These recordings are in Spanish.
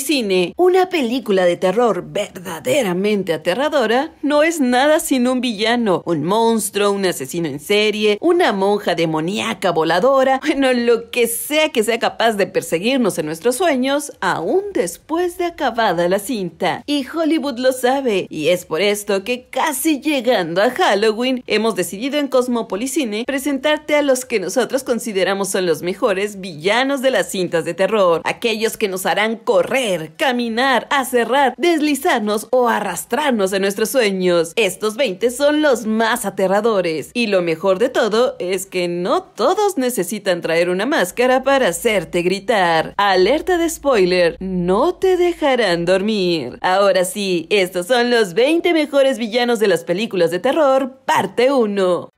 Cine, una película de terror verdaderamente aterradora, no es nada sin un villano, un monstruo, un asesino en serie, una monja demoníaca voladora, bueno, lo que sea que sea capaz de perseguirnos en nuestros sueños, aún después de acabada la cinta. Y Hollywood lo sabe, y es por esto que casi llegando a Halloween, hemos decidido en Cosmopolicine presentarte a los que nosotros consideramos son los mejores villanos de las cintas de terror, aquellos que nos harán correr, caminar, acerrar, deslizarnos o arrastrarnos a nuestros sueños. Estos 20 son los más aterradores. Y lo mejor de todo es que no todos necesitan traer una máscara para hacerte gritar. Alerta de spoiler, no te dejarán dormir. Ahora sí, estos son los 20 mejores villanos de las películas de terror, parte 1.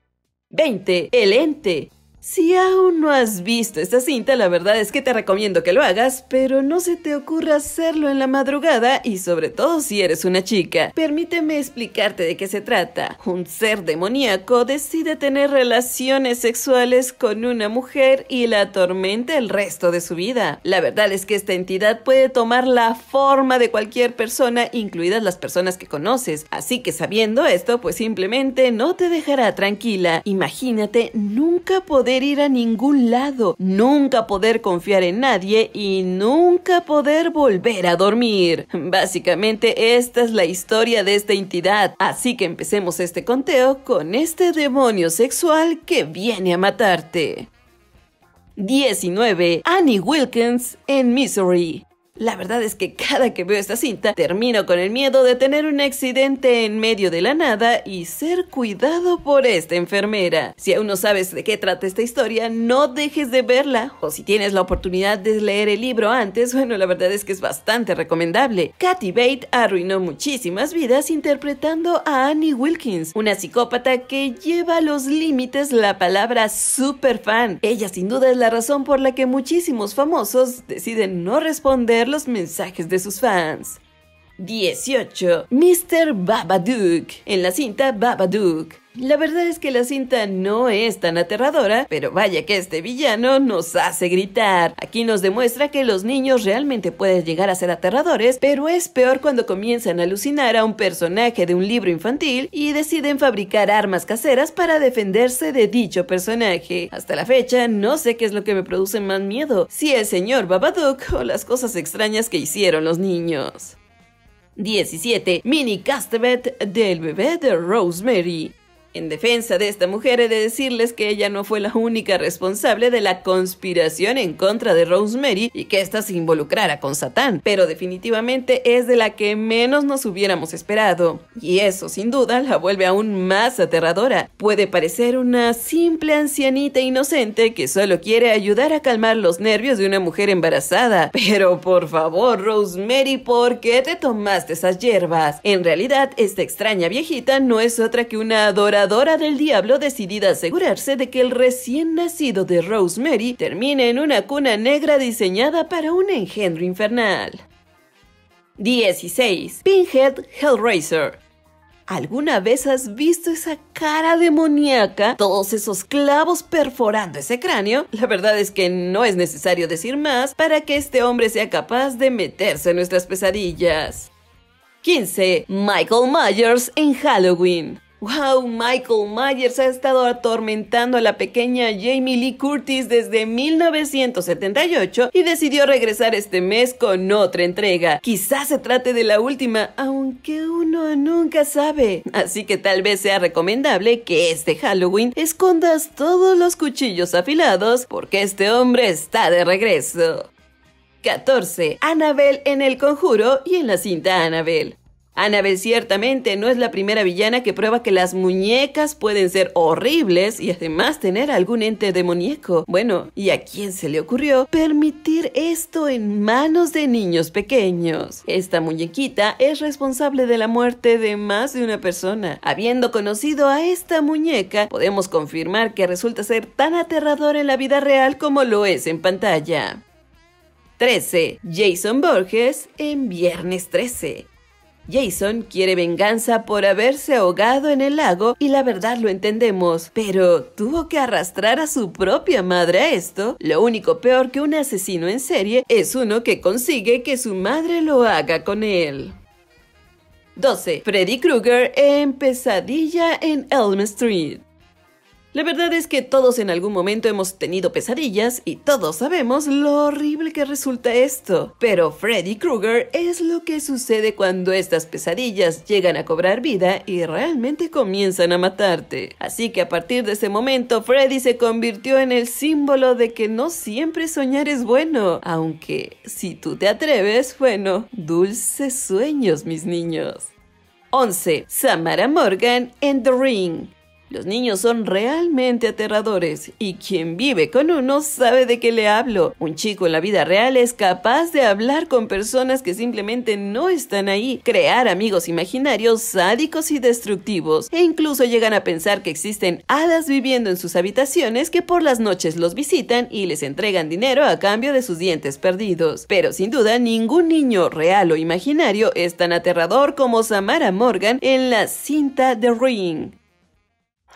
20. El ente. Si aún no has visto esta cinta, la verdad es que te recomiendo que lo hagas, pero no se te ocurra hacerlo en la madrugada y sobre todo si eres una chica. Permíteme explicarte de qué se trata. Un ser demoníaco decide tener relaciones sexuales con una mujer y la atormenta el resto de su vida. La verdad es que esta entidad puede tomar la forma de cualquier persona, incluidas las personas que conoces. Así que sabiendo esto, pues simplemente no te dejará tranquila. Imagínate nunca poder ir a ningún lado, nunca poder confiar en nadie y nunca poder volver a dormir. Básicamente esta es la historia de esta entidad, así que empecemos este conteo con este demonio sexual que viene a matarte. 19. Annie Wilkins en Misery. La verdad es que cada que veo esta cinta termino con el miedo de tener un accidente en medio de la nada y ser cuidado por esta enfermera. Si aún no sabes de qué trata esta historia, no dejes de verla o si tienes la oportunidad de leer el libro antes, bueno, la verdad es que es bastante recomendable. Kathy Bate arruinó muchísimas vidas interpretando a Annie Wilkins, una psicópata que lleva a los límites la palabra super fan. Ella sin duda es la razón por la que muchísimos famosos deciden no responder los mensajes de sus fans. 18. Mr. Babadook. En la cinta Babadook. La verdad es que la cinta no es tan aterradora, pero vaya que este villano nos hace gritar. Aquí nos demuestra que los niños realmente pueden llegar a ser aterradores, pero es peor cuando comienzan a alucinar a un personaje de un libro infantil y deciden fabricar armas caseras para defenderse de dicho personaje. Hasta la fecha no sé qué es lo que me produce más miedo, si el señor Babadook o las cosas extrañas que hicieron los niños. 17. Mini Castbet del bebé de Rosemary en defensa de esta mujer he de decirles que ella no fue la única responsable de la conspiración en contra de Rosemary y que ésta se involucrara con Satán, pero definitivamente es de la que menos nos hubiéramos esperado. Y eso sin duda la vuelve aún más aterradora. Puede parecer una simple ancianita inocente que solo quiere ayudar a calmar los nervios de una mujer embarazada. Pero por favor, Rosemary, ¿por qué te tomaste esas hierbas? En realidad, esta extraña viejita no es otra que una adoradora del diablo decidida a asegurarse de que el recién nacido de Rosemary termine en una cuna negra diseñada para un engendro infernal. 16. Pinhead Hellraiser ¿Alguna vez has visto esa cara demoníaca? Todos esos clavos perforando ese cráneo. La verdad es que no es necesario decir más para que este hombre sea capaz de meterse en nuestras pesadillas. 15. Michael Myers en Halloween. Wow, Michael Myers ha estado atormentando a la pequeña Jamie Lee Curtis desde 1978 y decidió regresar este mes con otra entrega. Quizás se trate de la última, aunque uno nunca sabe. Así que tal vez sea recomendable que este Halloween escondas todos los cuchillos afilados porque este hombre está de regreso. 14. Annabelle en el conjuro y en la cinta Annabelle. Annabelle ciertamente no es la primera villana que prueba que las muñecas pueden ser horribles y además tener algún ente demoníaco. Bueno, ¿y a quién se le ocurrió permitir esto en manos de niños pequeños? Esta muñequita es responsable de la muerte de más de una persona. Habiendo conocido a esta muñeca, podemos confirmar que resulta ser tan aterrador en la vida real como lo es en pantalla. 13. Jason Borges en Viernes 13. Jason quiere venganza por haberse ahogado en el lago y la verdad lo entendemos, pero ¿tuvo que arrastrar a su propia madre a esto? Lo único peor que un asesino en serie es uno que consigue que su madre lo haga con él. 12. Freddy Krueger en Pesadilla en Elm Street. La verdad es que todos en algún momento hemos tenido pesadillas y todos sabemos lo horrible que resulta esto. Pero Freddy Krueger es lo que sucede cuando estas pesadillas llegan a cobrar vida y realmente comienzan a matarte. Así que a partir de ese momento Freddy se convirtió en el símbolo de que no siempre soñar es bueno, aunque si tú te atreves, bueno, dulces sueños mis niños. 11. Samara Morgan en The Ring. Los niños son realmente aterradores y quien vive con uno sabe de qué le hablo. Un chico en la vida real es capaz de hablar con personas que simplemente no están ahí, crear amigos imaginarios sádicos y destructivos e incluso llegan a pensar que existen hadas viviendo en sus habitaciones que por las noches los visitan y les entregan dinero a cambio de sus dientes perdidos. Pero sin duda ningún niño real o imaginario es tan aterrador como Samara Morgan en la cinta The Ring.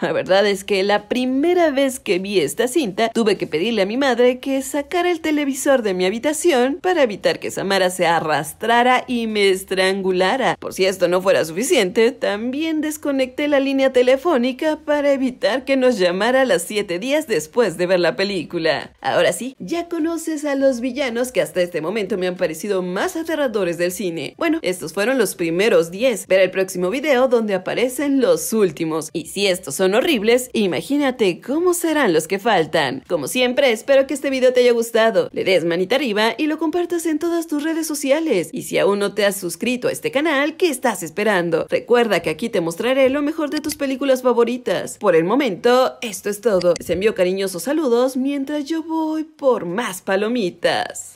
La verdad es que la primera vez que vi esta cinta, tuve que pedirle a mi madre que sacara el televisor de mi habitación para evitar que Samara se arrastrara y me estrangulara. Por si esto no fuera suficiente, también desconecté la línea telefónica para evitar que nos llamara las 7 días después de ver la película. Ahora sí, ya conoces a los villanos que hasta este momento me han parecido más aterradores del cine. Bueno, estos fueron los primeros 10. verá el próximo video donde aparecen los últimos. Y si estos son horribles, imagínate cómo serán los que faltan. Como siempre, espero que este video te haya gustado, le des manita arriba y lo compartas en todas tus redes sociales. Y si aún no te has suscrito a este canal, ¿qué estás esperando? Recuerda que aquí te mostraré lo mejor de tus películas favoritas. Por el momento, esto es todo. Les envío cariñosos saludos mientras yo voy por más palomitas.